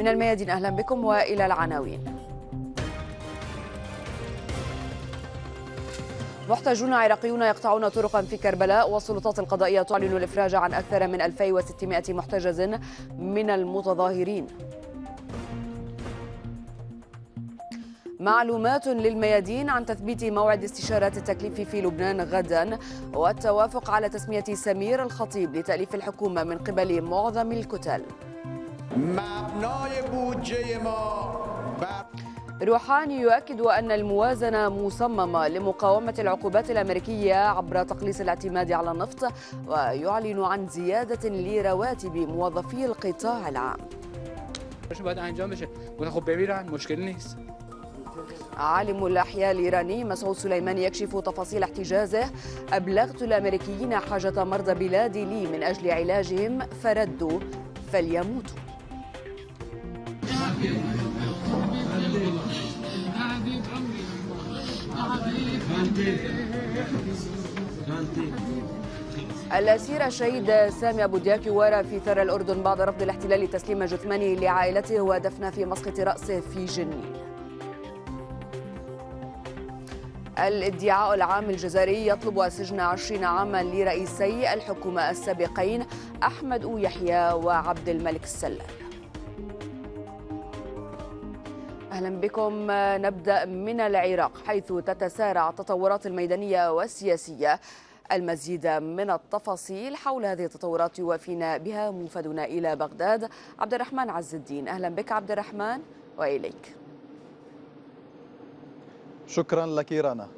من الميادين أهلا بكم وإلى العناوين محتجون عراقيون يقطعون طرقا في كربلاء والسلطات القضائية تعلن الإفراج عن أكثر من 2600 محتجز من المتظاهرين معلومات للميادين عن تثبيت موعد استشارات التكليف في لبنان غدا والتوافق على تسمية سمير الخطيب لتأليف الحكومة من قبل معظم الكتل مبنای بودجه ما بر روحاني يؤكد أن الموازنة مصممة لمقاومة العقوبات الأمريكية عبر تقليص الاعتماد على النفط ويعلن عن زيادة لرواتب موظفي القطاع العام عالم الأحياء الإيراني مسعود سليماني يكشف تفاصيل احتجازه أبلغت الأمريكيين حاجة مرضى بلادي لي من أجل علاجهم فردوا فليموتوا الأسير الشهيد سامي أبو دياكي يوارى في ثرى الأردن بعد رفض الاحتلال تسليم جثمانه لعائلته ودفنه في مسقط رأسه في جنين الادعاء العام الجزائري يطلب سجن 20 عاما لرئيسي الحكومة السابقين أحمد يحيى وعبد الملك السلام أهلا بكم نبدأ من العراق حيث تتسارع التطورات الميدانية والسياسية المزيد من التفاصيل حول هذه التطورات يوافينا بها موفدنا إلى بغداد عبد الرحمن عز الدين أهلا بك عبد الرحمن وإليك شكرا لك رنا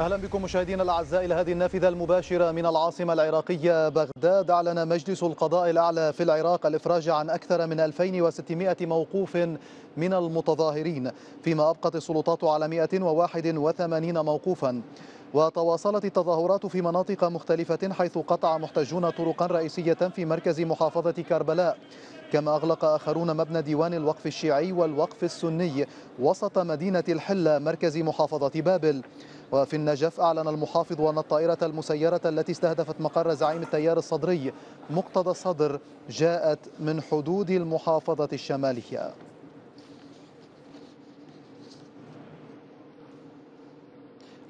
أهلا بكم مشاهدينا الأعزاء إلى هذه النافذة المباشرة من العاصمة العراقية بغداد أعلن مجلس القضاء الأعلى في العراق الإفراج عن أكثر من 2600 موقوف من المتظاهرين فيما أبقت السلطات على 181 موقوفا وتواصلت التظاهرات في مناطق مختلفة حيث قطع محتجون طرقا رئيسية في مركز محافظة كربلاء كما أغلق آخرون مبنى ديوان الوقف الشيعي والوقف السني وسط مدينة الحلة مركز محافظة بابل وفي النجف أعلن المحافظ أن الطائرة المسيرة التي استهدفت مقر زعيم التيار الصدري مقتضى الصدر جاءت من حدود المحافظة الشمالية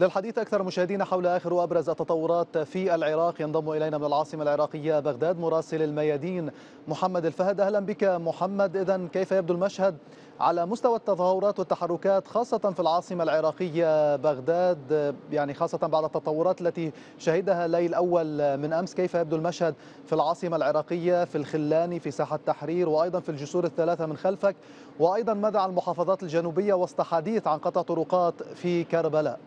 للحديث أكثر مشاهدينا حول آخر وأبرز التطورات في العراق ينضم إلينا من العاصمة العراقية بغداد مراسل الميادين محمد الفهد أهلا بك محمد إذا كيف يبدو المشهد على مستوى التظاهرات والتحركات خاصة في العاصمة العراقية بغداد يعني خاصة بعد التطورات التي شهدها ليل أول من أمس كيف يبدو المشهد في العاصمة العراقية في الخلاني في ساحة التحرير وأيضا في الجسور الثلاثة من خلفك وأيضا ماذا عن المحافظات الجنوبية وسط حديث عن قطع طرقات في كربلاء؟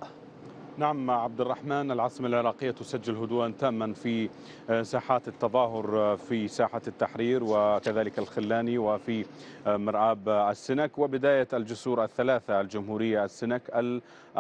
نعم عبد الرحمن العاصمة العراقية تسجل هدوءا تاما في آه، ساحات التظاهر آه، في ساحة التحرير وكذلك الخلاني وفي آه، مرآب السنك وبداية الجسور الثلاثة الجمهورية السنك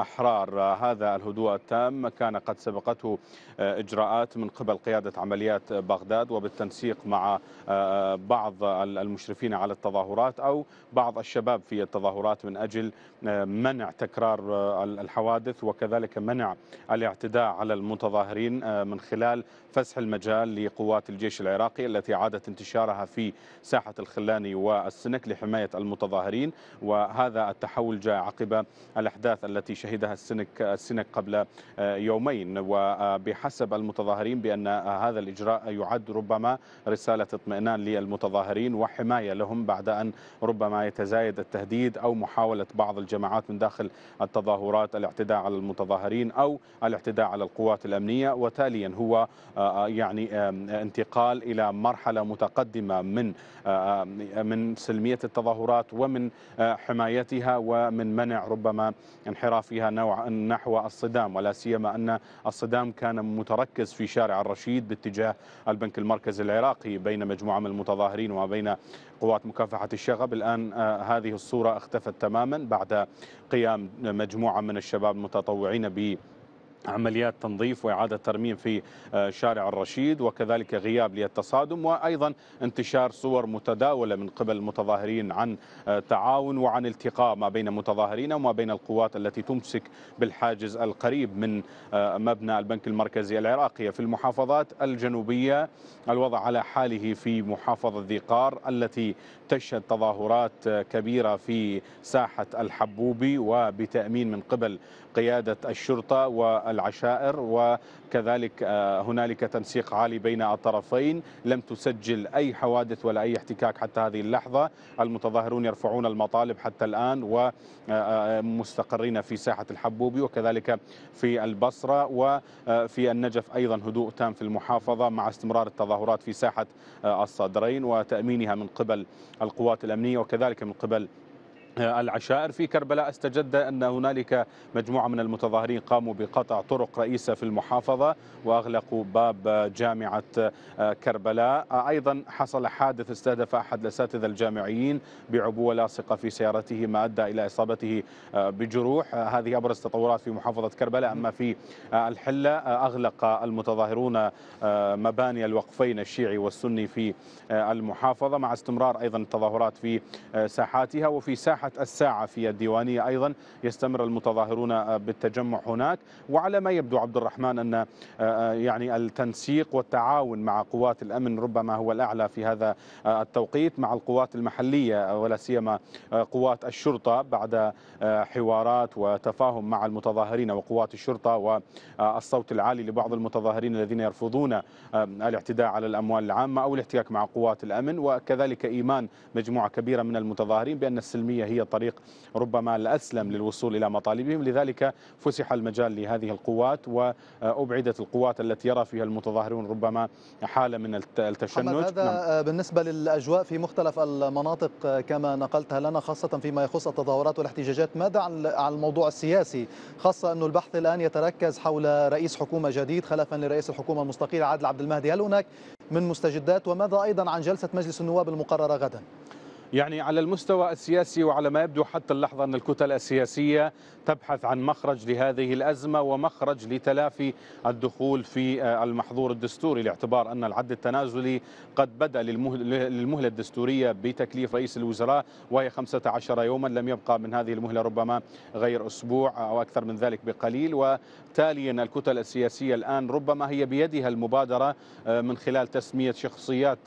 أحرار هذا الهدوء التام كان قد سبقته آه، إجراءات من قبل قيادة عمليات بغداد وبالتنسيق مع آه، بعض المشرفين على التظاهرات أو بعض الشباب في التظاهرات من أجل آه، منع تكرار الحوادث وكذلك منع الاعتداء على المتظاهرين من خلال فسح المجال لقوات الجيش العراقي التي عادت انتشارها في ساحة الخلاني والسنك لحماية المتظاهرين وهذا التحول جاء عقب الأحداث التي شهدها السنك, السنك قبل آه، يومين وبحسب المتظاهرين بأن هذا الإجراء يعد ربما رسالة اطمئنان للمتظاهرين وحماية لهم بعد أن ربما يتزايد التهديد أو محاولة بعض الجماعات من داخل التظاهرات الاعتداء على المتظاهرين أو الاعتداء على القوات الأمنية وتاليا هو آه، آه، آه، يعني آه، انتقال الى مرحله متقدمه من من سلميه التظاهرات ومن حمايتها ومن منع ربما انحرافها نوع نحو الصدام ولا سيما ان الصدام كان متركز في شارع الرشيد باتجاه البنك المركزي العراقي بين مجموعه من المتظاهرين وما بين قوات مكافحه الشغب الان هذه الصوره اختفت تماما بعد قيام مجموعه من الشباب المتطوعين ب عمليات تنظيف وإعادة ترميم في آه، شارع الرشيد وكذلك غياب للتصادم وأيضا انتشار صور متداولة من قبل المتظاهرين عن آه، تعاون وعن التقاء ما بين متظاهرين وما بين القوات التي تمسك بالحاجز القريب من آه، مبنى البنك المركزي العراقي في المحافظات الجنوبية الوضع على حاله في محافظة ذي قار التي تشهد تظاهرات كبيرة في ساحة الحبوبي وبتأمين من قبل قيادة الشرطة والعشائر وكذلك آه، هنالك تنسيق عالي بين الطرفين لم تسجل أي حوادث ولا أي احتكاك حتى هذه اللحظة المتظاهرون يرفعون المطالب حتى الآن ومستقرين آه، آه، في ساحة الحبوبي وكذلك في البصرة وفي النجف أيضا هدوء تام في المحافظة مع استمرار التظاهرات في ساحة الصدرين وتأمينها من قبل القوات الأمنية وكذلك من قبل العشائر في كربلاء استجد أن هنالك مجموعة من المتظاهرين قاموا بقطع طرق رئيسة في المحافظة وأغلقوا باب جامعة آه، كربلاء أيضا حصل حادث استهدف أحد الأساتذة الجامعيين بعبوة لاصقة في سيارته ما أدى إلى إصابته آه، بجروح هذه أبرز التطورات في محافظة كربلاء أما في آه، الحلة أغلق المتظاهرون مباني الوقفين الشيعي والسني في المحافظة مع استمرار أيضا التظاهرات في ساحاتها وفي ساحة أصبحت الساعة في الديوانية أيضا يستمر المتظاهرون بالتجمع هناك وعلى ما يبدو عبد الرحمن أن آه، آه، يعني التنسيق والتعاون مع قوات الأمن ربما هو الأعلى في هذا آه، التوقيت مع القوات المحلية ولا سيما قوات الشرطة بعد حوارات وتفاهم مع المتظاهرين وقوات الشرطة والصوت العالي لبعض المتظاهرين الذين يرفضون الاعتداء على الأموال العامة أو الاحتكاك مع قوات الأمن وكذلك إيمان مجموعة كبيرة من المتظاهرين بأن السلمية هي هي الطريق ربما الأسلم للوصول إلى مطالبهم لذلك فسح المجال لهذه القوات وأبعدت القوات التي يرى فيها المتظاهرون ربما حالة من التشنج هذا نعم. بالنسبة للأجواء في مختلف المناطق كما نقلتها لنا خاصة فيما يخص التظاهرات والاحتجاجات ماذا عن الموضوع السياسي خاصة أن البحث الآن يتركز حول رئيس حكومة جديد خلفا لرئيس الحكومة المستقيل عادل عبد المهدي هل هناك من مستجدات وماذا أيضا عن جلسة مجلس النواب المقررة غدا؟ يعني على المستوى السياسي وعلى ما يبدو حتى اللحظة أن الكتل السياسية تبحث عن مخرج لهذه الأزمة ومخرج لتلافي الدخول في آه، المحظور الدستوري لاعتبار أن العد التنازلي قد بدأ للمهلة الدستورية بتكليف رئيس الوزراء وهي 15 يوما لم يبقى من هذه المهلة ربما غير أسبوع أو أكثر من ذلك بقليل وتاليا الكتل السياسية الآن ربما هي بيدها المبادرة آه، من خلال تسمية شخصيات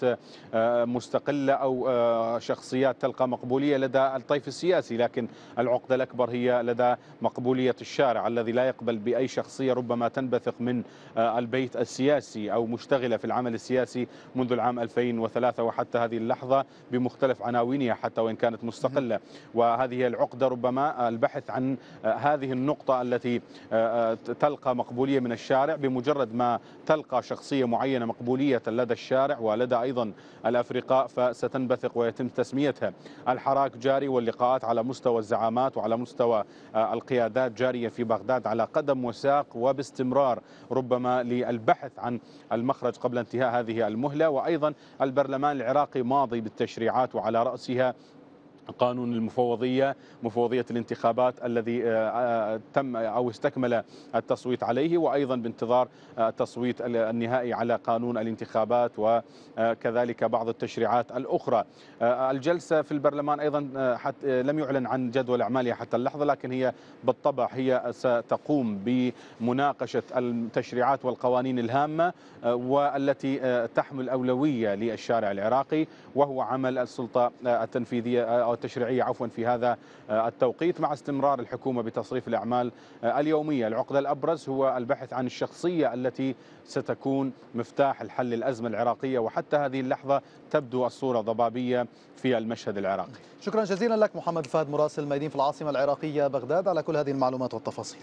آه، مستقلة أو شخصيات الشخصيات تلقى مقبولية لدى الطيف السياسي لكن العقدة الأكبر هي لدى مقبولية الشارع الذي لا يقبل بأي شخصية ربما تنبثق من آه، البيت السياسي أو مشتغلة في العمل السياسي منذ العام 2003 وحتى هذه اللحظة بمختلف عناوينها حتى وإن كانت مستقلة وهذه العقدة ربما البحث عن آه، هذه النقطة التي آه، تلقى مقبولية من الشارع بمجرد ما تلقى شخصية معينة مقبولية لدى الشارع ولدى أيضا الأفرقاء فستنبثق ويتم تسمية أهميتها الحراك جاري واللقاءات على مستوى الزعامات وعلى مستوى آه، القيادات جارية في بغداد على قدم وساق وباستمرار ربما للبحث عن المخرج قبل انتهاء هذه المهلة وأيضا البرلمان العراقي ماضي بالتشريعات وعلى رأسها قانون المفوضية مفوضية الانتخابات الذي آه، آه، تم أو استكمل التصويت عليه وأيضا بانتظار آه، التصويت النهائي على قانون الانتخابات وكذلك بعض التشريعات الأخرى الجلسة في البرلمان أيضا حتى لم يعلن عن جدول أعمالها حتى اللحظة لكن هي بالطبع هي ستقوم بمناقشة التشريعات والقوانين الهامة والتي تحمل أولوية للشارع العراقي وهو عمل السلطة التنفيذية او التشريعيه عفوا في هذا آه، التوقيت مع استمرار الحكومه بتصريف الاعمال آه، اليوميه، العقده الابرز هو البحث عن الشخصيه التي ستكون مفتاح الحل الازمه العراقيه وحتى هذه اللحظه تبدو الصوره ضبابيه في المشهد العراقي. شكرا جزيلا لك محمد فهد مراسل ميدين في العاصمه العراقيه بغداد على كل هذه المعلومات والتفاصيل.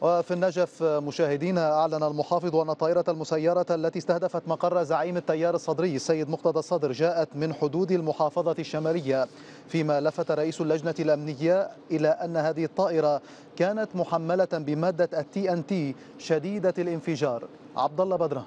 وفي النجف مشاهدينا أعلن المحافظ أن الطائرة المسيرة التي استهدفت مقر زعيم التيار الصدري السيد مقتدى الصدر جاءت من حدود المحافظة الشمالية فيما لفت رئيس اللجنة الأمنية إلى أن هذه الطائرة كانت محملة بمادة التي أن تي شديدة الانفجار عبد الله بدران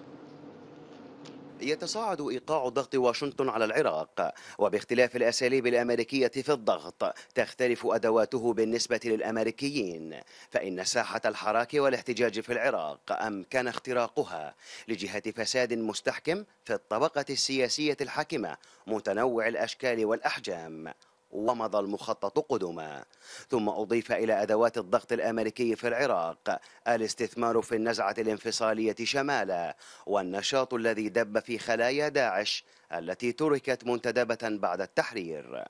يتصاعد إيقاع ضغط واشنطن على العراق وباختلاف الأساليب الأمريكية في الضغط تختلف أدواته بالنسبة للأمريكيين فإن ساحة الحراك والاحتجاج في العراق أمكن اختراقها لجهة فساد مستحكم في الطبقة السياسية الحاكمة متنوع الأشكال والأحجام ومضى المخطط قدما ثم أضيف إلى أدوات الضغط الأمريكي في العراق الاستثمار في النزعة الانفصالية شمالا والنشاط الذي دب في خلايا داعش التي تركت منتدبة بعد التحرير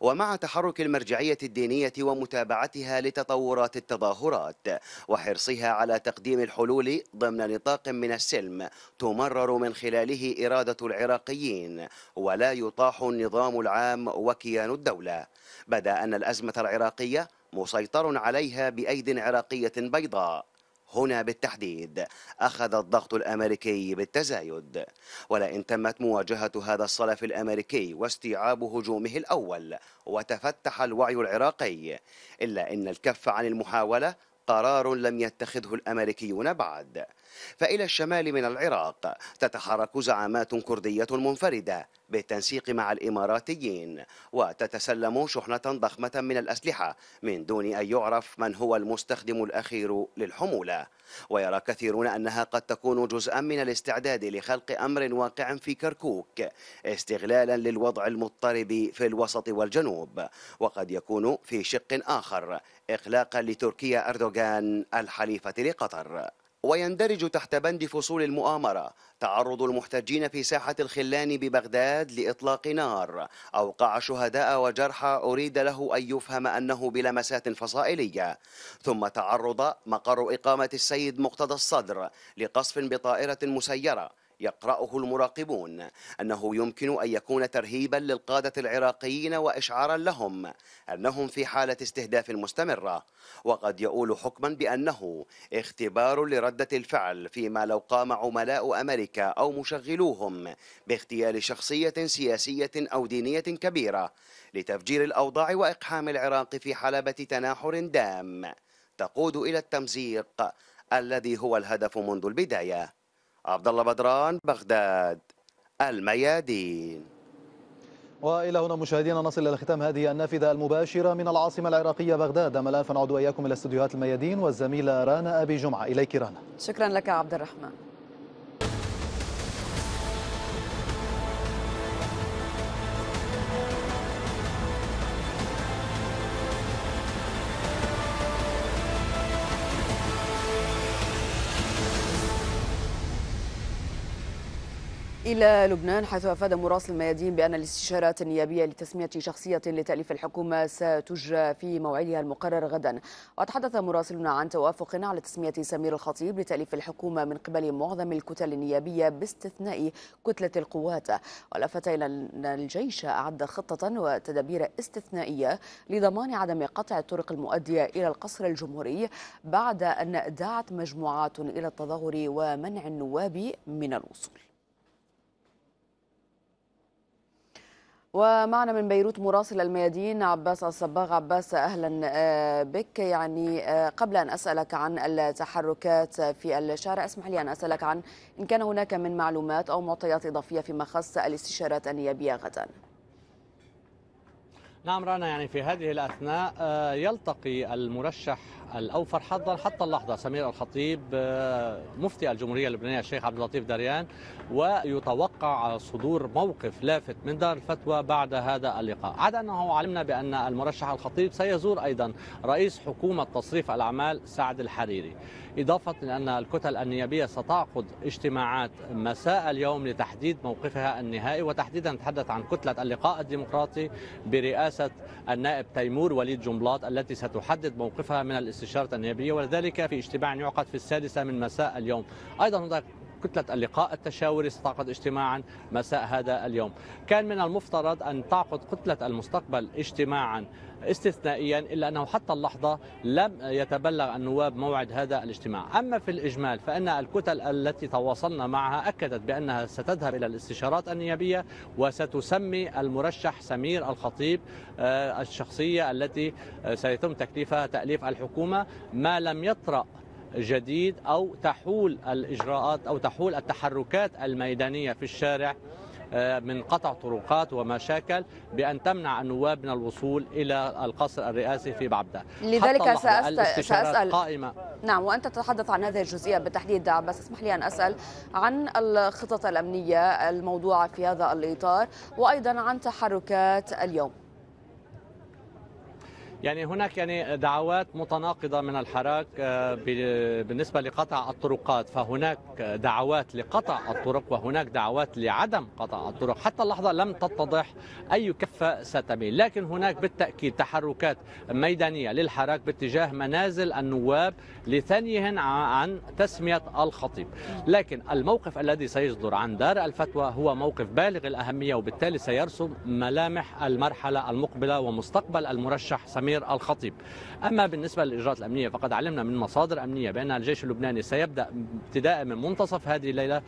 ومع تحرك المرجعية الدينية ومتابعتها لتطورات التظاهرات وحرصها على تقديم الحلول ضمن نطاق من السلم تمرر من خلاله إرادة العراقيين ولا يطاح النظام العام وكيان الدولة بدا أن الأزمة العراقية مسيطر عليها بأيد عراقية بيضاء هنا بالتحديد أخذ الضغط الأمريكي بالتزايد ولئن تمت مواجهة هذا الصلف الأمريكي واستيعاب هجومه الأول وتفتح الوعي العراقي إلا أن الكف عن المحاولة قرار لم يتخذه الأمريكيون بعد فإلى الشمال من العراق تتحرك زعامات كردية منفردة بالتنسيق مع الإماراتيين وتتسلم شحنة ضخمة من الأسلحة من دون أن يعرف من هو المستخدم الأخير للحمولة ويرى كثيرون أنها قد تكون جزءا من الاستعداد لخلق أمر واقع في كركوك استغلالا للوضع المضطرب في الوسط والجنوب وقد يكون في شق آخر إخلاقا لتركيا أردوغان الحليفة لقطر ويندرج تحت بند فصول المؤامرة تعرض المحتجين في ساحة الخلان ببغداد لإطلاق نار أوقع شهداء وجرحى أريد له أن يفهم أنه بلمسات فصائلية ثم تعرض مقر إقامة السيد مقتدى الصدر لقصف بطائرة مسيرة يقرأه المراقبون أنه يمكن أن يكون ترهيبا للقادة العراقيين وإشعارا لهم أنهم في حالة استهداف مستمرة وقد يؤول حكما بأنه اختبار لردة الفعل فيما لو قام عملاء أمريكا أو مشغلوهم باغتيال شخصية سياسية أو دينية كبيرة لتفجير الأوضاع وإقحام العراق في حلبة تناحر دام تقود إلى التمزيق الذي هو الهدف منذ البداية عبد الله بدران بغداد الميادين والى هنا مشاهدينا نصل الى ختام هذه النافذه المباشره من العاصمه العراقيه بغداد ملافا ان نعود واياكم الى استديوهات الميادين والزميله رانا ابي جمعه اليك رانا شكرا لك عبد الرحمن إلى لبنان حيث أفاد مراسل الميادين بأن الاستشارات النيابية لتسمية شخصية لتأليف الحكومة ستجرى في موعدها المقرر غدا وتحدث مراسلنا عن توافق على تسمية سمير الخطيب لتأليف الحكومة من قبل معظم الكتل النيابية باستثناء كتلة القوات ولفت إلى أن الجيش أعد خطة وتدابير استثنائية لضمان عدم قطع الطرق المؤدية إلى القصر الجمهوري بعد أن دعت مجموعات إلى التظاهر ومنع النواب من الوصول ومعنا من بيروت مراسل الميادين عباس الصباغ عباس اهلا آه، بك يعني آه، قبل ان اسالك عن التحركات في الشارع اسمح لي ان اسالك عن ان كان هناك من معلومات او معطيات اضافيه فيما خص الاستشارات النيابيه غدا نعم رانا يعني في هذه الاثناء آه، يلتقي المرشح الاوفر حظا حتى اللحظه سمير الخطيب آه، مفتي الجمهوريه اللبنانيه الشيخ عبد اللطيف دريان ويتوقع صدور موقف لافت من دار الفتوى بعد هذا اللقاء عدا انه علمنا بان المرشح الخطيب سيزور ايضا رئيس حكومه تصريف الاعمال سعد الحريري اضافه لان الكتل النيابيه ستعقد اجتماعات مساء اليوم لتحديد موقفها النهائي وتحديدا نتحدث عن كتله اللقاء الديمقراطي برئاسه النائب تيمور وليد جنبلاط التي ستحدد موقفها من الاستثمار الاستشارة النيابية وذلك في اجتماع يعقد في السادسة من مساء اليوم أيضا هناك كتلة اللقاء التشاوري ستعقد اجتماعا مساء هذا اليوم كان من المفترض أن تعقد كتلة المستقبل اجتماعا استثنائيا إلا أنه حتى اللحظة لم يتبلغ النواب موعد هذا الاجتماع أما في الإجمال فإن الكتل التي تواصلنا معها أكدت بأنها ستذهب إلى الاستشارات النيابية وستسمي المرشح سمير الخطيب آه، الشخصية التي آه، سيتم تكليفها تأليف الحكومة ما لم يطرأ جديد أو تحول الإجراءات أو تحول التحركات الميدانية في الشارع آه، من قطع طرقات ومشاكل بأن تمنع النواب من الوصول إلى القصر الرئاسي في بعبدا لذلك سأست... سأسأل قائمة نعم وأنت تتحدث عن هذه الجزئية بالتحديد بس اسمح لي أن أسأل عن الخطط الأمنية الموضوعة في هذا الإطار وأيضا عن تحركات اليوم يعني هناك يعني دعوات متناقضه من الحراك آه، بالنسبه لقطع الطرقات فهناك دعوات لقطع الطرق وهناك دعوات لعدم قطع الطرق حتى اللحظه لم تتضح اي كفه ستميل لكن هناك بالتاكيد تحركات ميدانيه للحراك باتجاه منازل النواب لثنيهن عن تسميه الخطيب لكن الموقف الذي سيصدر عن دار الفتوى هو موقف بالغ الاهميه وبالتالي سيرسم ملامح المرحله المقبله ومستقبل المرشح سمير الامير الخطيب. اما بالنسبه للاجراءات الامنيه فقد علمنا من مصادر امنيه بان الجيش اللبناني سيبدا ابتداء من منتصف هذه الليله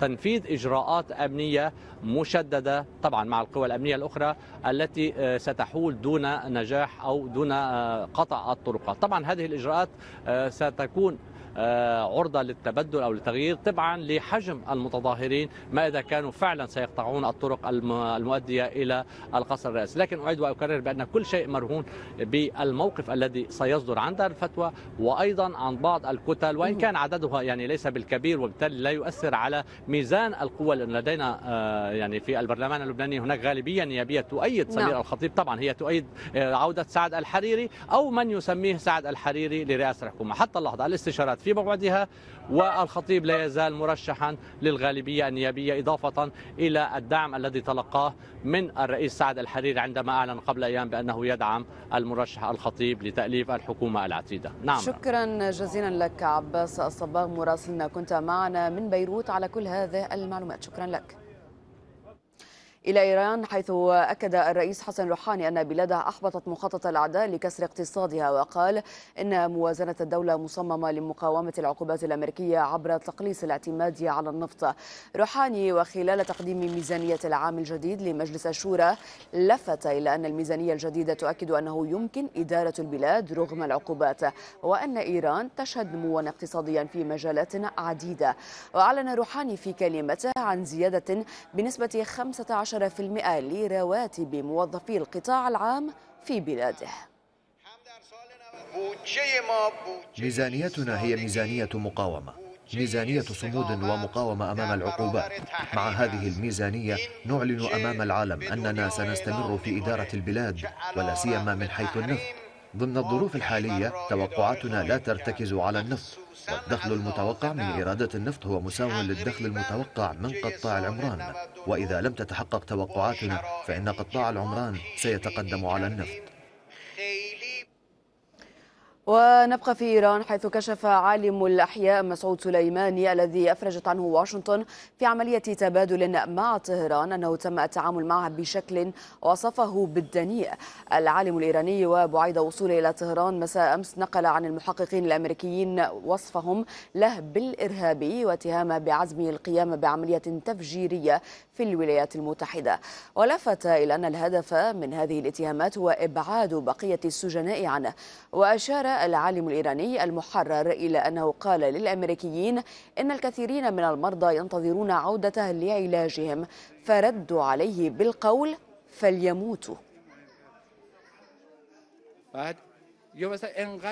تنفيذ اجراءات امنيه مشدده طبعا مع القوى الامنيه الاخرى التي آه، ستحول دون نجاح او دون آه، قطع الطرقات. طبعا هذه الاجراءات آه، ستكون آه، عرضة للتبدل أو للتغيير تبعا لحجم المتظاهرين ما إذا كانوا فعلا سيقطعون الطرق المؤدية إلى القصر الرئاسي لكن أعيد وأكرر بأن كل شيء مرهون بالموقف الذي سيصدر عن دار الفتوى وأيضا عن بعض الكتل وإن كان عددها يعني ليس بالكبير وبالتالي لا يؤثر على ميزان القوى لأن لدينا آه، يعني في البرلمان اللبناني هناك غالبية نيابية تؤيد نعم. سمير نعم. الخطيب طبعا هي تؤيد آه، عودة سعد الحريري أو من يسميه سعد الحريري لرئاسة الحكومة حتى اللحظة الاستشارات في في موعدها والخطيب لا يزال مرشحا للغالبية النيابية إضافة إلى الدعم الذي تلقاه من الرئيس سعد الحريري عندما أعلن قبل أيام بأنه يدعم المرشح الخطيب لتأليف الحكومة العتيدة نعم شكرا جزيلا لك عباس الصباغ مراسلنا كنت معنا من بيروت على كل هذه المعلومات شكرا لك إلى إيران حيث أكد الرئيس حسن روحاني أن بلاده أحبطت مخطط الأعداء لكسر اقتصادها وقال إن موازنة الدولة مصممة لمقاومة العقوبات الأمريكية عبر تقليص الاعتماد على النفط روحاني وخلال تقديم ميزانية العام الجديد لمجلس الشورى لفت إلى أن الميزانية الجديدة تؤكد أنه يمكن إدارة البلاد رغم العقوبات وأن إيران تشهد نموا اقتصاديا في مجالات عديدة وأعلن روحاني في كلمته عن زيادة بنسبة 15 10% لرواتب موظفي القطاع العام في بلاده ميزانيتنا هي ميزانية مقاومة ميزانية صمود ومقاومة أمام العقوبات مع هذه الميزانية نعلن أمام العالم أننا سنستمر في إدارة البلاد ولا سيما من حيث النفط ضمن الظروف الحالية توقعاتنا لا ترتكز على النفط والدخل المتوقع من إيرادة النفط هو مساو للدخل المتوقع من قطاع العمران وإذا لم تتحقق توقعاتنا فإن قطاع العمران سيتقدم على النفط ونبقى في إيران حيث كشف عالم الأحياء مسعود سليماني الذي أفرجت عنه واشنطن في عملية تبادل مع طهران أنه تم التعامل معها بشكل وصفه بالدنيء العالم الإيراني وبعيد وصوله إلى طهران مساء أمس نقل عن المحققين الأمريكيين وصفهم له بالإرهابي واتهامه بعزمه القيام بعملية تفجيرية في الولايات المتحدة ولفت إلى أن الهدف من هذه الاتهامات هو إبعاد بقية السجناء عنه وأشار العالم الإيراني المحرر إلى أنه قال للأمريكيين إن الكثيرين من المرضى ينتظرون عودته لعلاجهم فردوا عليه بالقول فليموتوا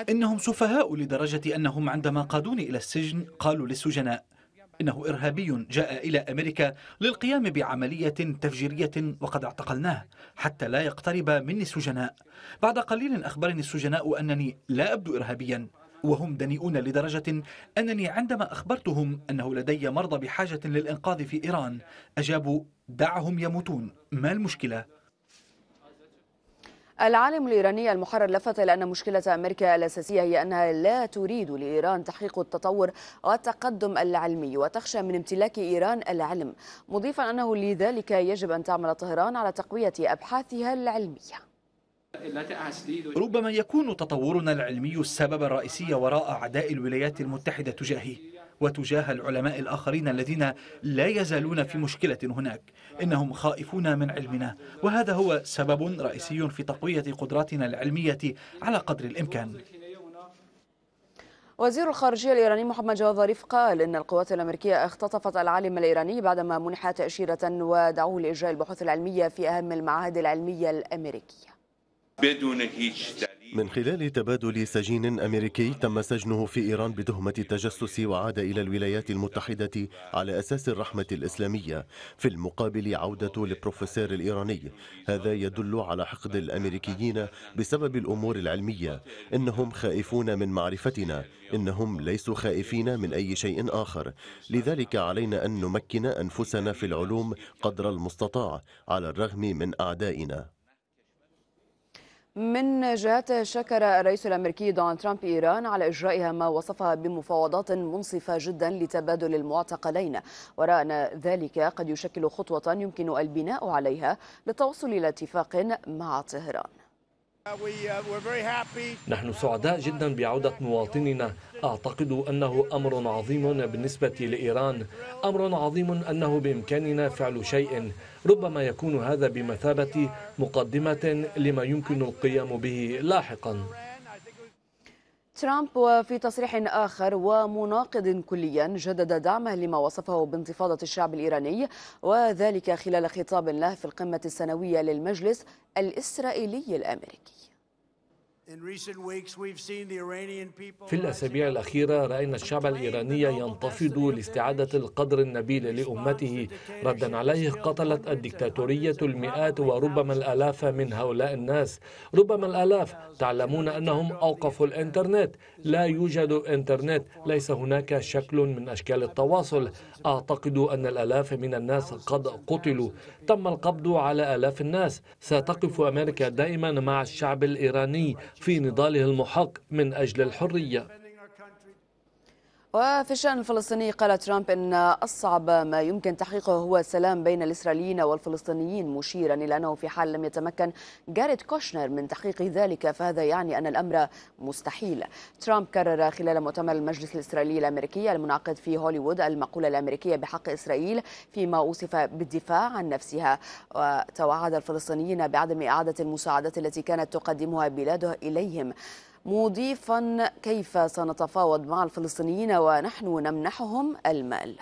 إنهم سفهاء لدرجة أنهم عندما قادوني إلى السجن قالوا للسجناء إنه إرهابي جاء إلى أمريكا للقيام بعملية تفجيرية وقد اعتقلناه حتى لا يقترب مني السجناء بعد قليل أخبرني السجناء أنني لا أبدو إرهابيا وهم دنيئون لدرجة أنني عندما أخبرتهم أنه لدي مرضى بحاجة للإنقاذ في إيران أجابوا دعهم يموتون ما المشكلة العالم الإيراني المحرر لفت إلى أن مشكلة أمريكا الأساسية هي أنها لا تريد لإيران تحقيق التطور والتقدم العلمي وتخشى من امتلاك إيران العلم مضيفا أنه لذلك يجب أن تعمل طهران على تقوية أبحاثها العلمية ربما يكون تطورنا العلمي السبب الرئيسي وراء عداء الولايات المتحدة تجاهي وتجاه العلماء الآخرين الذين لا يزالون في مشكلة هناك إنهم خائفون من علمنا وهذا هو سبب رئيسي في تقوية قدراتنا العلمية على قدر الإمكان وزير الخارجية الإيراني محمد جواد ظريف قال إن القوات الأمريكية اختطفت العالم الإيراني بعدما منح تأشيرة ودعوه لإجراء البحوث العلمية في أهم المعاهد العلمية الأمريكية بدون من خلال تبادل سجين أمريكي تم سجنه في إيران بتهمة التجسس وعاد إلى الولايات المتحدة على أساس الرحمة الإسلامية في المقابل عودة للبروفيسور الإيراني هذا يدل على حقد الأمريكيين بسبب الأمور العلمية إنهم خائفون من معرفتنا إنهم ليسوا خائفين من أي شيء آخر لذلك علينا أن نمكن أنفسنا في العلوم قدر المستطاع على الرغم من أعدائنا من جهته شكر الرئيس الامريكي دونالد ترامب ايران على اجرائها ما وصفها بمفاوضات منصفه جدا لتبادل المعتقلين وراى ان ذلك قد يشكل خطوه يمكن البناء عليها للتوصل الى اتفاق مع طهران نحن سعداء جدا بعودة مواطننا أعتقد أنه أمر عظيم بالنسبة لإيران أمر عظيم أنه بإمكاننا فعل شيء ربما يكون هذا بمثابة مقدمة لما يمكن القيام به لاحقا ترامب وفي تصريح آخر ومناقض كليا جدد دعمه لما وصفه بانتفاضة الشعب الإيراني وذلك خلال خطاب له في القمة السنوية للمجلس الإسرائيلي الأمريكي في الأسابيع الأخيرة رأينا الشعب الإيراني ينتفض لاستعادة القدر النبيل لأمته ردا عليه قتلت الدكتاتورية المئات وربما الآلاف من هؤلاء الناس ربما الآلاف تعلمون أنهم أوقفوا الإنترنت لا يوجد إنترنت ليس هناك شكل من أشكال التواصل أعتقد أن الآلاف من الناس قد قتلوا تم القبض على آلاف الناس ستقف أمريكا دائما مع الشعب الإيراني في نضالها المحق من أجل الحرية وفي الشأن الفلسطيني قال ترامب إن أصعب ما يمكن تحقيقه هو السلام بين الإسرائيليين والفلسطينيين مشيرا إلى أنه في حال لم يتمكن جاريت كوشنر من تحقيق ذلك فهذا يعني أن الأمر مستحيل ترامب كرر خلال مؤتمر المجلس الإسرائيلي الأمريكي المنعقد في هوليوود المقولة الأمريكية بحق إسرائيل فيما وصف بالدفاع عن نفسها وتوعد الفلسطينيين بعدم إعادة المساعدات التي كانت تقدمها بلاده إليهم مضيفا كيف سنتفاوض مع الفلسطينيين ونحن نمنحهم المال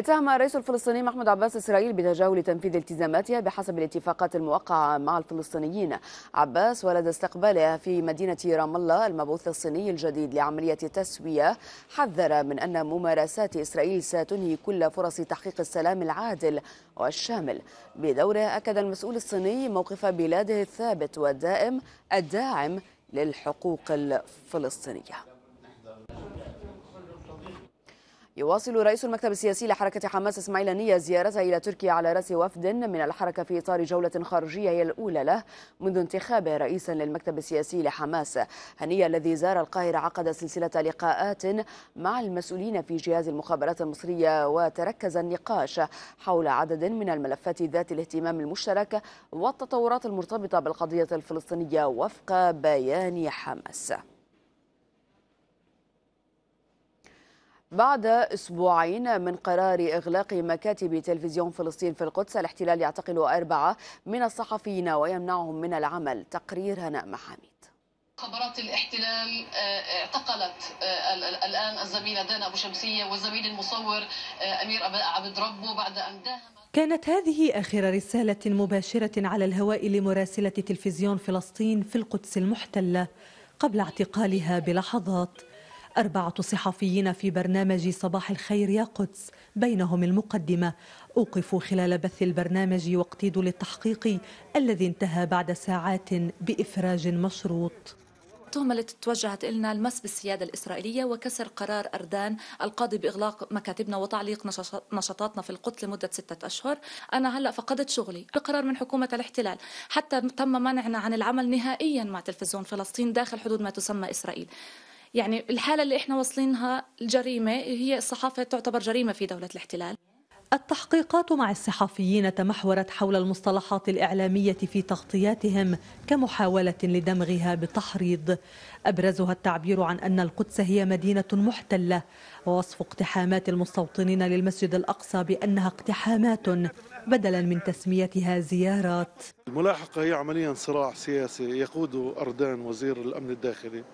اتهم الرئيس الفلسطيني محمود عباس إسرائيل بتجاهل تنفيذ التزاماتها بحسب الاتفاقات الموقعة مع الفلسطينيين عباس ولد استقباله في مدينة رام الله المبعوث الصيني الجديد لعملية تسوية حذر من أن ممارسات إسرائيل ستنهي كل فرص تحقيق السلام العادل والشامل بدوره أكد المسؤول الصيني موقف بلاده الثابت والدائم الداعم للحقوق الفلسطينية يواصل رئيس المكتب السياسي لحركة حماس إسماعيل النية زيارته إلى تركيا على رأس وفد من الحركة في إطار جولة خارجية هي الأولى له منذ انتخابه رئيسا للمكتب السياسي لحماس هنية الذي زار القاهرة عقد سلسلة لقاءات مع المسؤولين في جهاز المخابرات المصرية وتركز النقاش حول عدد من الملفات ذات الاهتمام المشترك والتطورات المرتبطة بالقضية الفلسطينية وفق بيان حماس بعد أسبوعين من قرار إغلاق مكاتب تلفزيون فلسطين في القدس الاحتلال يعتقل أربعة من الصحفيين ويمنعهم من العمل تقرير هناء محامد خبرات الاحتلال آه، اعتقلت آه، الآن الزميلة دانا أبو شمسية والزميل المصور آه، أمير عبد ربه بعد أن داهم كانت هذه آخر رسالة مباشرة على الهواء لمراسلة تلفزيون فلسطين في القدس المحتلة قبل اعتقالها بلحظات أربعة صحفيين في برنامج صباح الخير يا قدس بينهم المقدمة أوقفوا خلال بث البرنامج واقتيدوا للتحقيق الذي انتهى بعد ساعات بإفراج مشروط التهمة التي توجهت إلنا المس بالسيادة الإسرائيلية وكسر قرار أردان القاضي بإغلاق مكاتبنا وتعليق نشاطاتنا في القدس لمدة ستة أشهر أنا هلأ فقدت شغلي بقرار من حكومة الاحتلال حتى تم منعنا عن العمل نهائيا مع تلفزيون فلسطين داخل حدود ما تسمى إسرائيل يعني الحالة اللي احنا واصلينها الجريمة هي الصحافة تعتبر جريمة في دولة الاحتلال التحقيقات مع الصحفيين تمحورت حول المصطلحات الإعلامية في تغطياتهم كمحاولة لدمغها بتحريض أبرزها التعبير عن أن القدس هي مدينة محتلة ووصف اقتحامات المستوطنين للمسجد الأقصى بأنها اقتحامات بدلا من تسميتها زيارات الملاحقة هي عمليا صراع سياسي يقوده أردان وزير الأمن الداخلي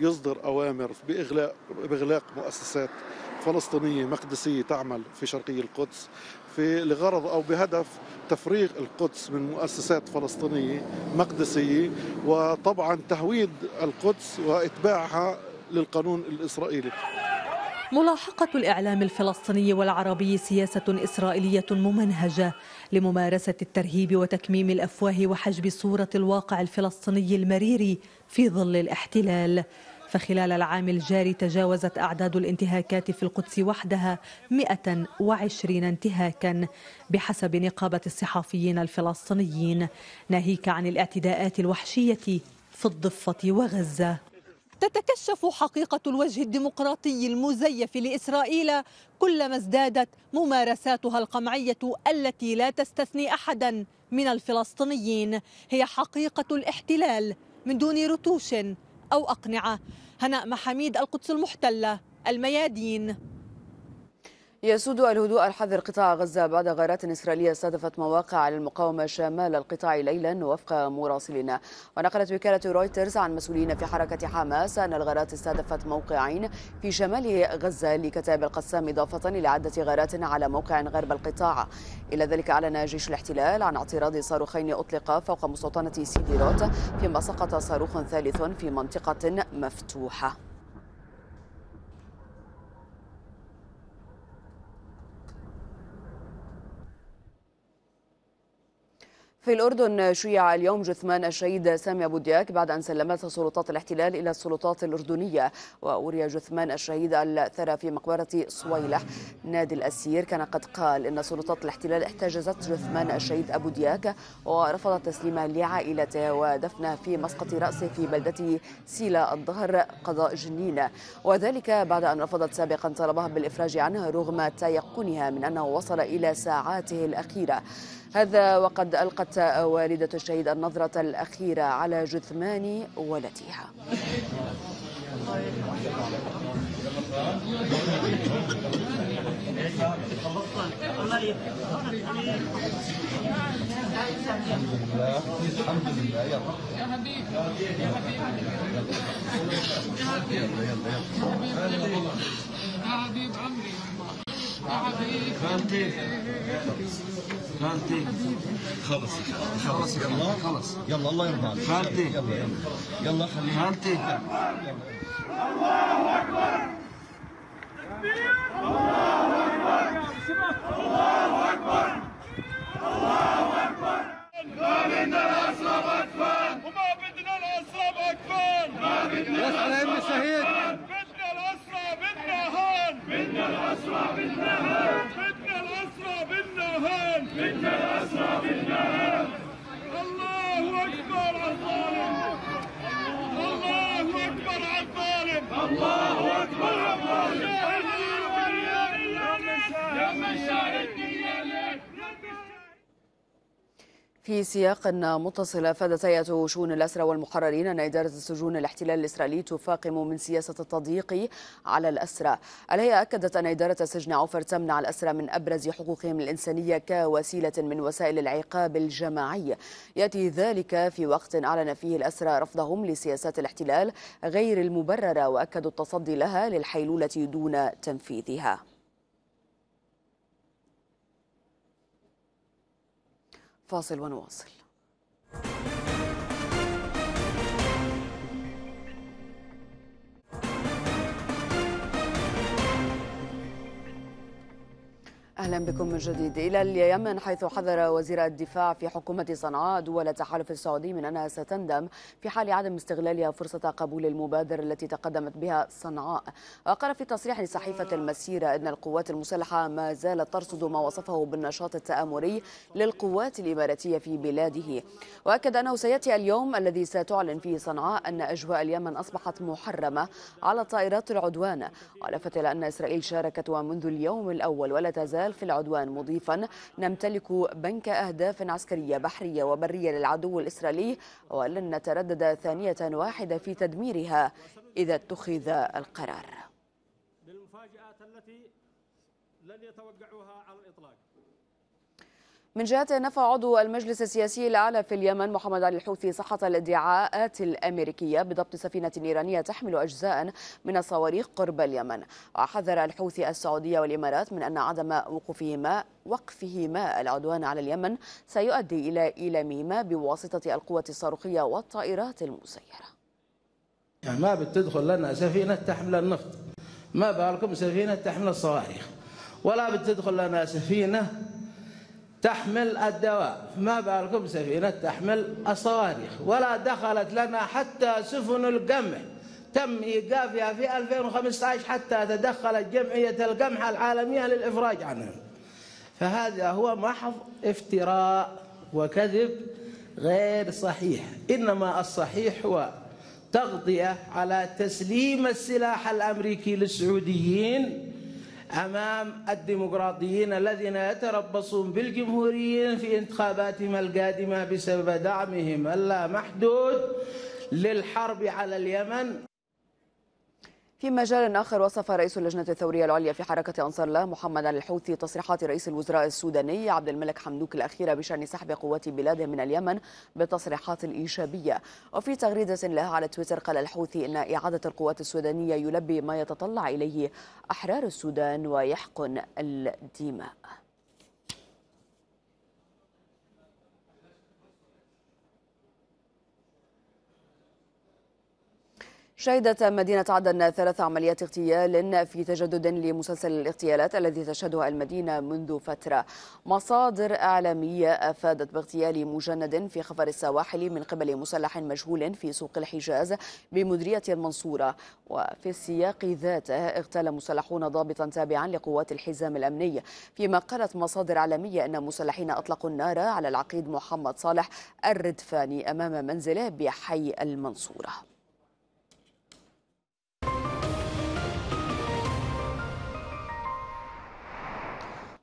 يصدر أوامر بإغلاق, بإغلاق مؤسسات فلسطينية مقدسية تعمل في شرقي القدس في لغرض أو بهدف تفريغ القدس من مؤسسات فلسطينية مقدسية وطبعا تهويد القدس وإتباعها للقانون الإسرائيلي ملاحقة الإعلام الفلسطيني والعربي سياسة إسرائيلية ممنهجة لممارسة الترهيب وتكميم الأفواه وحجب صورة الواقع الفلسطيني المرير في ظل الاحتلال فخلال العام الجاري تجاوزت أعداد الانتهاكات في القدس وحدها 120 انتهاكا بحسب نقابة الصحفيين الفلسطينيين ناهيك عن الاعتداءات الوحشية في الضفة وغزة تتكشف حقيقة الوجه الديمقراطي المزيف لإسرائيل كلما ازدادت ممارساتها القمعية التي لا تستثني أحدا من الفلسطينيين هي حقيقة الاحتلال من دون رتوش أو أقنعة هناء محاميد القدس المحتلة الميادين يسود الهدوء الحذر قطاع غزة بعد غارات إسرائيلية استهدفت مواقع للمقاومة شمال القطاع ليلا وفق مراسلنا ونقلت وكالة رويترز عن مسؤولين في حركة حماس أن الغارات استهدفت موقعين في شمال غزة لكتائب القسام إضافة إلى عدة غارات على موقع غرب القطاع إلى ذلك أعلن جيش الاحتلال عن اعتراض صاروخين أطلق فوق مستوطنة سيدي روت فيما سقط صاروخ ثالث في منطقة مفتوحة في الأردن شيع اليوم جثمان الشهيد سامي أبو دياك بعد أن سلمته سلطات الاحتلال إلى السلطات الأردنية وأوري جثمان الشهيد الثرى في مقبرة صويلة نادي الأسير كان قد قال إن سلطات الاحتلال احتجزت جثمان الشهيد أبو دياك ورفضت تسليمه لعائلته ودفنه في مسقط رأسه في بلدته سيلا الظهر قضاء جنين وذلك بعد أن رفضت سابقا طلبها بالإفراج عنها رغم تيقنها من أنه وصل إلى ساعاته الأخيرة هذا وقد ألقت والدة الشهيد النظرة الأخيرة على جثمان ولدها يا حبيب عمري يا حبيب خالتي خلص خلص يلا خلص يلا الله يرضى عليك خالتي يلا يلا يلا خلي خالتي الله اكبر الله اكبر الله اكبر الله اكبر ما بدنا الاصنام اكفان وما بدنا الاصنام اكفان ما بدنا الاصنام اكفان بدنا الأسرى بدنا هان بدنا الأسرى بدنا بدنا الأسرى بدنا الله أكبر على الظالم الله أكبر على الظالم الله أكبر على الظالم يا من شاهدني في سياق متصل افادت هيئه شؤون الاسرى والمحررين ان اداره السجون الاحتلال الاسرائيلي تفاقم من سياسه التضييق على الاسرى. الهيئه اكدت ان اداره سجن عوفر تمنع الاسرى من ابرز حقوقهم الانسانيه كوسيله من وسائل العقاب الجماعي. ياتي ذلك في وقت اعلن فيه الاسرى رفضهم لسياسات الاحتلال غير المبرره واكدوا التصدي لها للحيلوله دون تنفيذها. فاصل ونواصل اهلا بكم من جديد الى اليمن حيث حذر وزير الدفاع في حكومه صنعاء دول تحالف السعودي من انها ستندم في حال عدم استغلالها فرصه قبول المبادره التي تقدمت بها صنعاء وقال في تصريح لصحيفه المسيره ان القوات المسلحه ما زالت ترصد ما وصفه بالنشاط التامري للقوات الاماراتيه في بلاده واكد انه سياتي اليوم الذي ستعلن فيه صنعاء ان اجواء اليمن اصبحت محرمه على طائرات العدوان ولفت الى ان اسرائيل شاركت ومنذ اليوم الاول ولا تزال في العدوان مضيفا نمتلك بنك أهداف عسكرية بحرية وبرية للعدو الإسرائيلي ولن نتردد ثانية واحدة في تدميرها إذا اتخذ القرار بالمفاجآت التي لن يتوقعوها على الإطلاق من جهته نفى عضو المجلس السياسي الأعلى في اليمن محمد علي الحوثي صحة الادعاءات الأمريكية بضبط سفينة إيرانية تحمل أجزاء من الصواريخ قرب اليمن وحذر الحوثي السعودية والإمارات من أن عدم وقوفهما وقفهما العدوان على اليمن سيؤدي إلى إيلامهما بواسطة القوة الصاروخية والطائرات المسيرة يعني ما بتدخل لنا سفينة تحمل النفط ما بالكم سفينة تحمل الصواريخ ولا بتدخل لنا سفينة تحمل الدواء ما بالكم سفينة تحمل الصواريخ ولا دخلت لنا حتى سفن القمح تم إيقافها في 2015 حتى تدخلت جمعية القمح العالمية للإفراج عنها فهذا هو محض افتراء وكذب غير صحيح إنما الصحيح هو تغطية على تسليم السلاح الأمريكي للسعوديين أمام الديمقراطيين الذين يتربصون بالجمهوريين في انتخاباتهم القادمة بسبب دعمهم اللامحدود للحرب على اليمن في مجال آخر وصف رئيس اللجنة الثورية العليا في حركة أنصار الله محمد الحوثي تصريحات رئيس الوزراء السوداني عبد الملك حمدوك الأخيرة بشأن سحب قوات بلاده من اليمن بتصريحات إيجابية وفي تغريدة له على تويتر قال الحوثي إن إعادة القوات السودانية يلبي ما يتطلع إليه أحرار السودان ويحقن الدماء شهدت مدينة عدن ثلاث عمليات اغتيال في تجدد لمسلسل الاغتيالات الذي تشهدها المدينة منذ فترة مصادر إعلامية أفادت باغتيال مجند في خفر السواحل من قبل مسلح مجهول في سوق الحجاز بمديرية المنصورة وفي السياق ذاته اغتال مسلحون ضابطا تابعا لقوات الحزام الأمني فيما قالت مصادر إعلامية أن مسلحين أطلقوا النار على العقيد محمد صالح الردفاني أمام منزله بحي المنصورة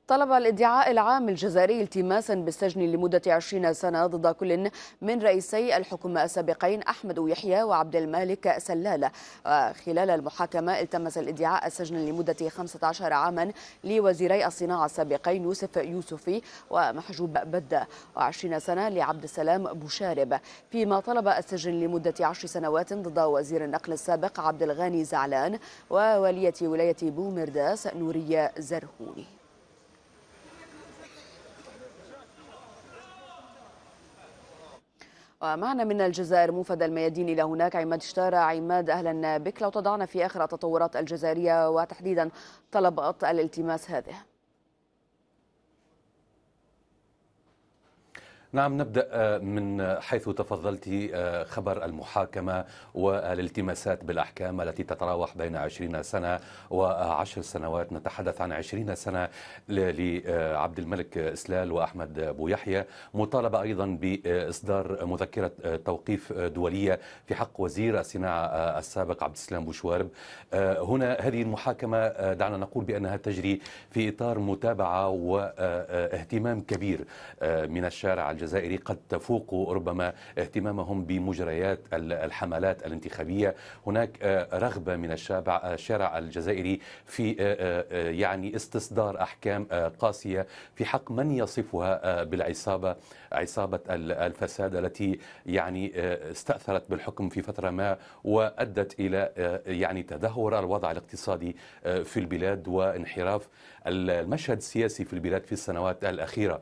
طلب الادعاء العام الجزائري التماسا بالسجن لمدة 20 سنة ضد كل من رئيسي الحكومة السابقين أحمد يحيى وعبد المالك سلالة خلال المحاكمة التمس الادعاء السجن لمدة 15 عاما لوزيري الصناعة السابقين يوسف يوسفي ومحجوب بدة و20 سنة لعبد السلام بوشارب فيما طلب السجن لمدة 10 سنوات ضد وزير النقل السابق عبد الغني زعلان وولية ولاية بومرداس نورية زرهوني ومعنا من الجزائر موفد الميادين إلى هناك عماد شتارة عماد أهلا بك لو تضعنا في آخر التطورات الجزائرية وتحديدا طلبات الالتماس هذه نعم نبدا آه، من آه، حيث تفضلت آه، خبر المحاكمه والالتماسات بالاحكام التي تتراوح بين 20 سنه و10 سنوات نتحدث عن 20 سنه لعبد الملك اسلال واحمد بو يحيى مطالبه ايضا باصدار مذكره توقيف دوليه في حق وزير الصناعه السابق عبد السلام بوشوارب هنا هذه المحاكمه دعنا نقول بانها تجري في اطار متابعه واهتمام كبير من الشارع الجزائري الجزائري قد تفوق ربما اهتمامهم بمجريات الحملات الانتخابية هناك آه، رغبة من الشارع آه، الجزائري في آه، يعني استصدار أحكام قاسية في حق من يصفها بالعصابة عصابة الفساد التي يعني استأثرت بالحكم في فترة ما وأدت إلى يعني تدهور الوضع الاقتصادي في البلاد وانحراف المشهد السياسي في البلاد في السنوات الأخيرة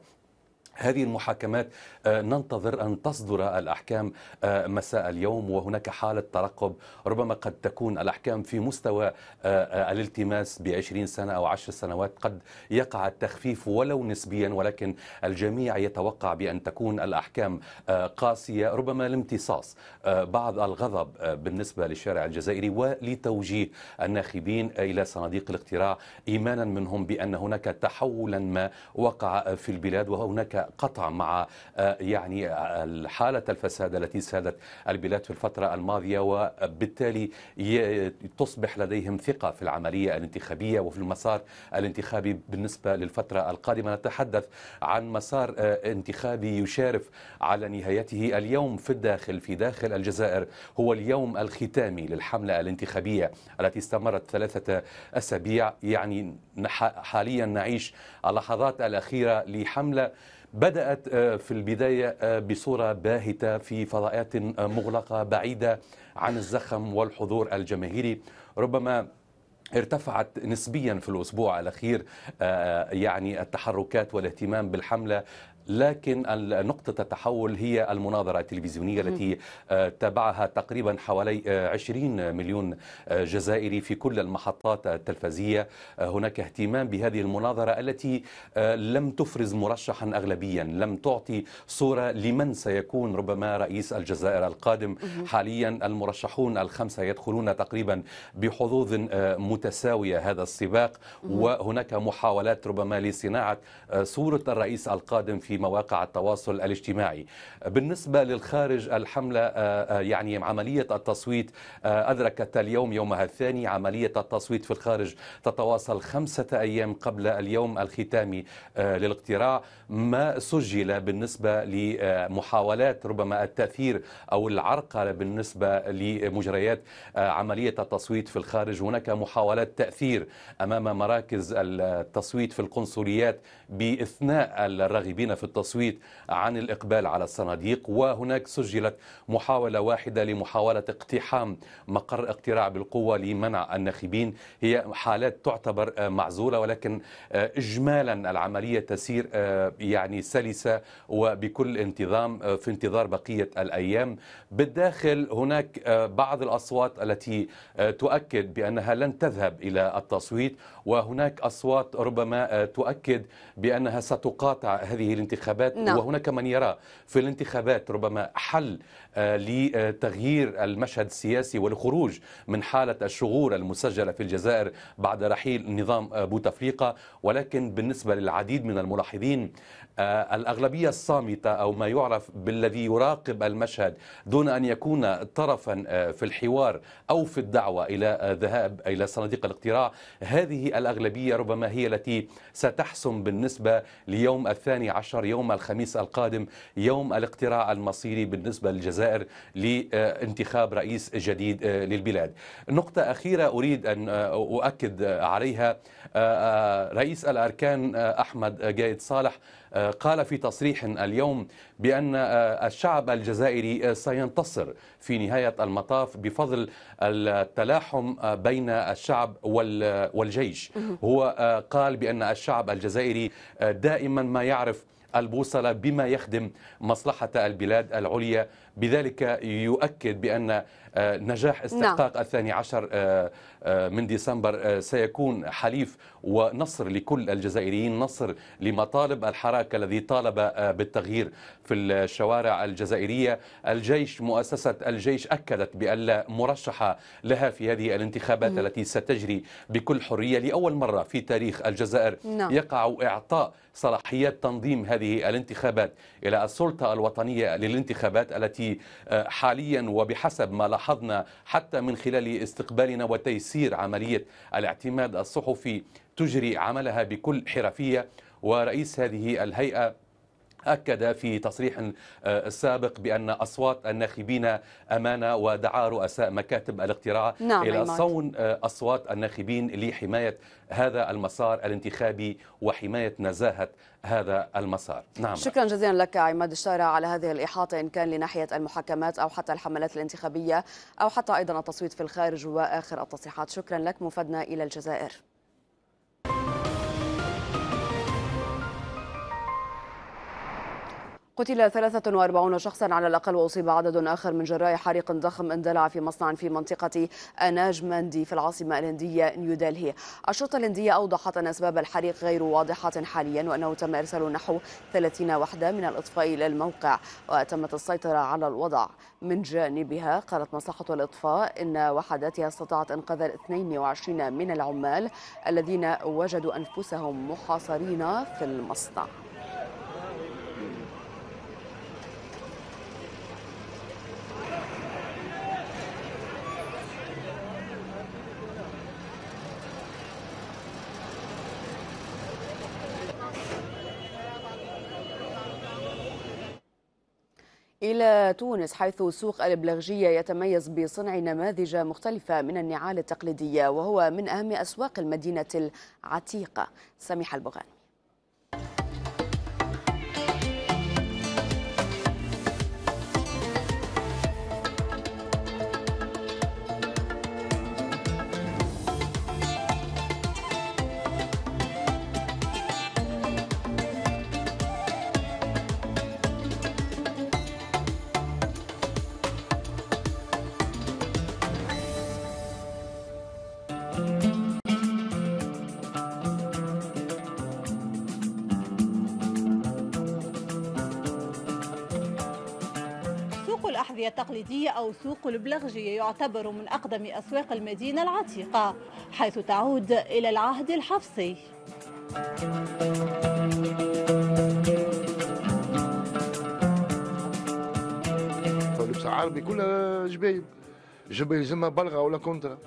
هذه المحاكمات آه، ننتظر ان تصدر الاحكام آه، مساء اليوم وهناك حاله ترقب ربما قد تكون الاحكام في مستوى آه، الالتماس ب 20 سنه او 10 سنوات قد يقع التخفيف ولو نسبيا ولكن الجميع يتوقع بان تكون الاحكام قاسيه ربما لامتصاص بعض الغضب بالنسبه للشارع الجزائري ولتوجيه الناخبين الى صناديق الاقتراع ايمانا منهم بان هناك تحولا ما وقع في البلاد وهناك قطع مع آه، يعني آه، حالة الفساد التي سادت البلاد في الفترة الماضية وبالتالي تصبح لديهم ثقة في العملية الانتخابية وفي المسار الانتخابي بالنسبة للفترة القادمة نتحدث عن مسار آه، انتخابي يشارف على نهايته اليوم في الداخل في داخل الجزائر هو اليوم الختامي للحملة الانتخابية التي استمرت ثلاثة أسابيع يعني حاليا نعيش اللحظات الأخيرة لحملة بدأت آه، في البداية آه، بصورة باهتة في فضاءات آه، مغلقة بعيدة عن الزخم والحضور الجماهيري ربما ارتفعت نسبيا في الاسبوع الاخير يعني التحركات والاهتمام بالحمله لكن نقطة التحول هي المناظرة التلفزيونية التي آه، تابعها تقريبا حوالي 20 آه، مليون آه، جزائري في كل المحطات التلفزية هناك اهتمام بهذه المناظرة التي لم تفرز مرشحا أغلبيا لم تعطي صورة لمن سيكون ربما رئيس الجزائر القادم حاليا المرشحون الخمسة يدخلون تقريبا بحظوظ متساوية هذا السباق وهناك محاولات ربما لصناعة صورة الرئيس القادم في في مواقع التواصل الاجتماعي بالنسبة للخارج الحملة آه، آه، يعني عملية التصويت آه، أدركت اليوم يومها الثاني عملية التصويت في الخارج تتواصل خمسة أيام قبل اليوم الختامي للاقتراع ما سجل بالنسبة لمحاولات ربما التأثير أو العرقلة بالنسبة لمجريات عملية التصويت في الخارج هناك محاولات تأثير أمام مراكز التصويت في القنصليات بإثناء الراغبين في في التصويت عن الإقبال على الصناديق وهناك سجلت محاولة واحدة لمحاولة اقتحام مقر اقتراع بالقوة لمنع الناخبين هي حالات تعتبر آه، معزولة ولكن آه، إجمالا العملية تسير آه، يعني سلسة وبكل انتظام في انتظار بقية الأيام بالداخل هناك بعض الأصوات التي تؤكد بأنها لن تذهب إلى التصويت وهناك أصوات ربما تؤكد بأنها ستقاطع هذه الانتخابات الانتخابات نعم. وهناك من يرى في الانتخابات ربما حل آه، لتغيير المشهد السياسي والخروج من حالة الشغور المسجلة في الجزائر بعد رحيل نظام آه، بوتفليقة ولكن بالنسبة للعديد من الملاحظين آه، الأغلبية الصامتة أو ما يعرف بالذي يراقب المشهد دون أن يكون طرفا في الحوار أو في الدعوة إلى ذهاب إلى صناديق الاقتراع هذه الأغلبية ربما هي التي ستحسم بالنسبة ليوم الثاني عشر يوم الخميس القادم يوم الاقتراع المصيري بالنسبة للجزائر الجزائر لانتخاب رئيس جديد آه، للبلاد نقطة أخيرة أريد أن آه، أؤكد عليها آه، رئيس الأركان أحمد جايد صالح قال في تصريح اليوم بأن الشعب الجزائري سينتصر في نهاية المطاف بفضل التلاحم بين الشعب والجيش هو قال بأن الشعب الجزائري دائما ما يعرف البوصلة بما يخدم مصلحة البلاد العليا بذلك يؤكد بأن آه، نجاح نعم. استحقاق نعم. الثاني عشر آه، آه، من ديسمبر سيكون حليف ونصر لكل الجزائريين نصر لمطالب الحراك الذي طالب بالتغيير في الشوارع الجزائرية الجيش مؤسسة الجيش أكدت بأن لا مرشحة لها في هذه الانتخابات م. التي ستجري بكل حرية لأول مرة في تاريخ الجزائر نعم. يقع إعطاء صلاحيات تنظيم هذه الانتخابات إلى السلطة الوطنية للانتخابات التي التي آه، حاليا وبحسب ما لاحظنا حتى من خلال استقبالنا وتيسير عملية الاعتماد الصحفي تجري عملها بكل حرفية ورئيس هذه الهيئة أكد في تصريح آه، سابق بأن أصوات الناخبين أمانة ودعا رؤساء مكاتب الاقتراع نعم إلى صون آه، أصوات الناخبين لحماية هذا المسار الانتخابي وحماية نزاهة هذا المسار نعم شكرا جزيلا لك عماد الشارع على هذه الإحاطة إن كان لناحية المحاكمات أو حتى الحملات الانتخابية أو حتى أيضا التصويت في الخارج وآخر التصريحات شكرا لك مفدنا إلى الجزائر قتل 43 شخصا على الأقل وأصيب عدد آخر من جراء حريق ضخم اندلع في مصنع في منطقة أناج ماندي في العاصمة الهندية نيودلهي الشرطة الهندية أوضحت أن أسباب الحريق غير واضحة حاليا وأنه تم إرسال نحو 30 وحدة من الإطفاء إلى الموقع وتمت السيطرة على الوضع من جانبها قالت مصلحة الإطفاء إن وحداتها استطاعت إنقاذ 22 من العمال الذين وجدوا أنفسهم محاصرين في المصنع إلى تونس حيث سوق البلغجية يتميز بصنع نماذج مختلفة من النعال التقليدية وهو من أهم أسواق المدينة العتيقة سميح البغاني العربية التقليدية أو سوق البلغجية يعتبر من أقدم أسواق المدينة العتيقة حيث تعود إلى العهد الحفصي لبس عربي كلها جبايب جبايب زما بلغة ولا كونترا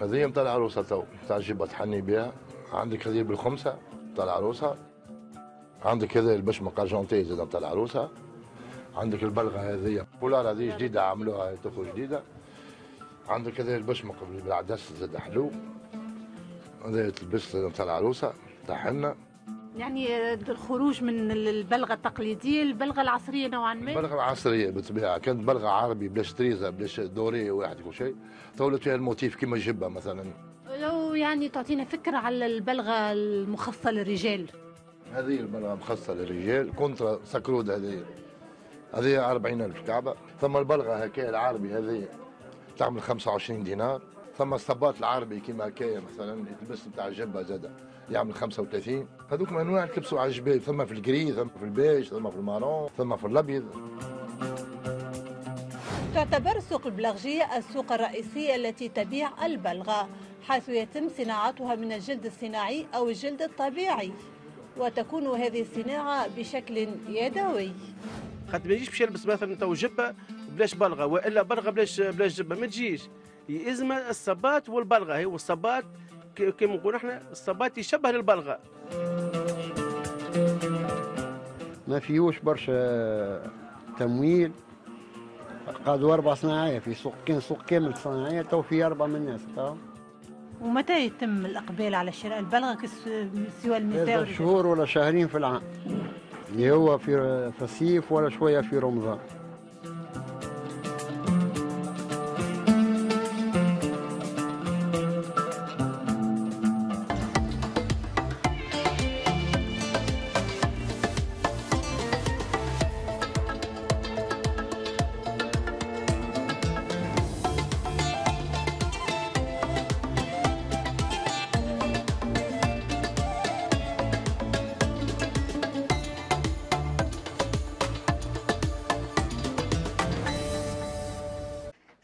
هذه نتاع العروسة تو نتاع الجبة تحني بها عندك هذه بالخمسة نتاع العروسة عندك هذا البشمة جونتي زاد نتاع العروسة عندك البلغه هذه بولار هذه جديده عملوها تفو جديده عندك هذا البشمق بالعدس زاد حلو هذا تلبس نتاع العروسه نتاع حنا يعني الخروج من البلغه التقليديه للبلغه العصريه نوعا ما البلغه العصريه بالطبيعه كانت بلغه عربي بلاش تريزه بلاش دوري واحد كل شيء طولت فيها الموتيف كما جبه مثلا لو يعني تعطينا فكره على البلغه المخصصه للرجال هذه البلغه مخصصه للرجال كونترا سكرود هذه هذه 40000 كعبه ثم البلغه هكا العربي هذه تعمل 25 دينار ثم الصباط العربي كيما هكا مثلا يلبس نتاع الجبه زاد يعمل 35 هذوك انواع تلبسوا على الجبال ثم في الكري ثم في البيج ثم في المارون ثم في الابيض تعتبر سوق البلاغجية السوق الرئيسية التي تبيع البلغة حيث يتم صناعتها من الجلد الصناعي أو الجلد الطبيعي وتكون هذه الصناعة بشكل يدوي قد ما يجيش باش يلبس مثلا تو جبه بلاش بلغه والا بلغه بلاش بلاش جبه ما تجيش يزم الصباط والبلغه هي والصبات كما نقولوا احنا الصباط يشبه للبلغه ما فيهوش برشا تمويل قعدوا اربع صناعيه في سوق كان سوق كامل صناعيه تو في اربع من الناس تو ومتى يتم الاقبال على شراء البلغه سوى المثال؟ شهور ولا شهرين في العام اللي هو في في الصيف ولا شويه في رمضان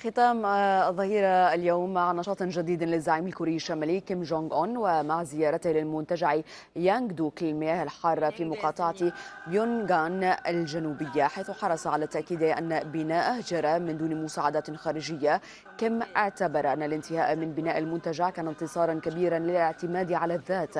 ختام آه، الظهيرة اليوم مع نشاط جديد للزعيم الكوري الشمالي كيم جونغ أون ومع زيارته للمنتجع يانغ دوك للمياه الحارة في مقاطعة بيونغان الجنوبية حيث حرص على التأكيد أن بناءه جرى من دون مساعدات خارجية كم اعتبر أن الانتهاء من بناء المنتجع كان انتصارا كبيرا للاعتماد على الذات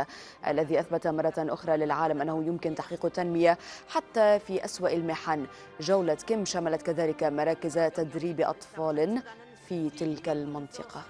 الذي أثبت مرة أخرى للعالم أنه يمكن تحقيق التنمية حتى في أسوأ المحن جولة كيم شملت كذلك مراكز تدريب أطفال الأمن في تلك المنطقة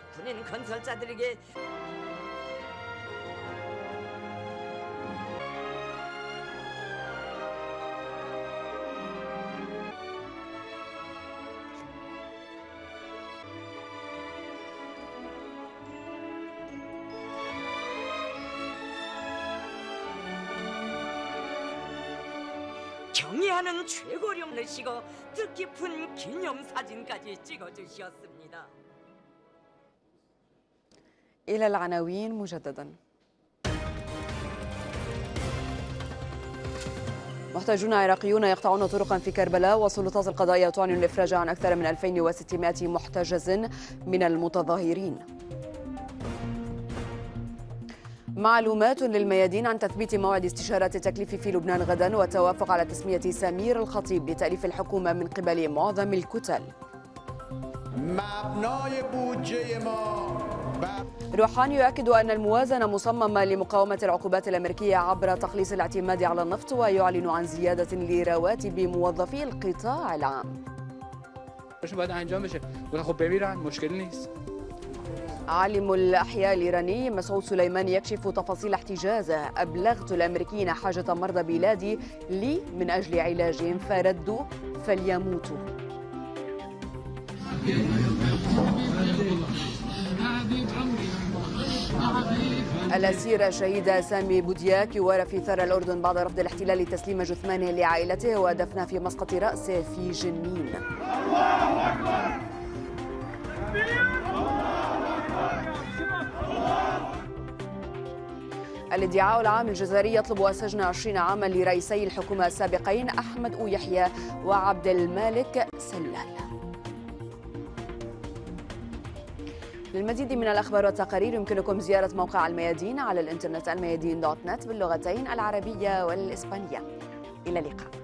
설레시고 뜻깊은 기념사진까지 찍어주셨습니다. إلى العناوين مجددا محتاجون عراقيون يقطعون طرقا في كربلاء والسلطات القضائية تعلن الإفراج عن أكثر من 2600 محتجز من المتظاهرين معلومات للميادين عن تثبيت موعد استشارات التكليف في لبنان غدا والتوافق على تسمية سمير الخطيب لتأليف الحكومة من قبل معظم الكتل روحاني يؤكد أن الموازنة مصممة لمقاومة العقوبات الأمريكية عبر تقليص الاعتماد على النفط ويعلن عن زيادة لرواتب موظفي القطاع العام مش بعد انجام بشه خب ببینن مشكلة نيس عالم الأحياء الإيراني مسعود سليماني يكشف تفاصيل احتجازه أبلغت الأمريكيين حاجة مرضى بلادي لي من أجل علاجهم فردوا فليموتوا الأسيرة الشهيد سامي بودياك يوارى في ثرى الأردن بعد رفض الاحتلال تسليم جثمانه لعائلته ودفنه في مسقط رأسه في جنين الله أكبر الادعاء العام الجزائري يطلب سجن 20 عاما لرئيسي الحكومة السابقين أحمد او يحيى وعبد المالك سلال للمزيد من الأخبار والتقارير يمكنكم زيارة موقع الميادين على الإنترنت الميادين دوت نت باللغتين العربية والإسبانية إلى اللقاء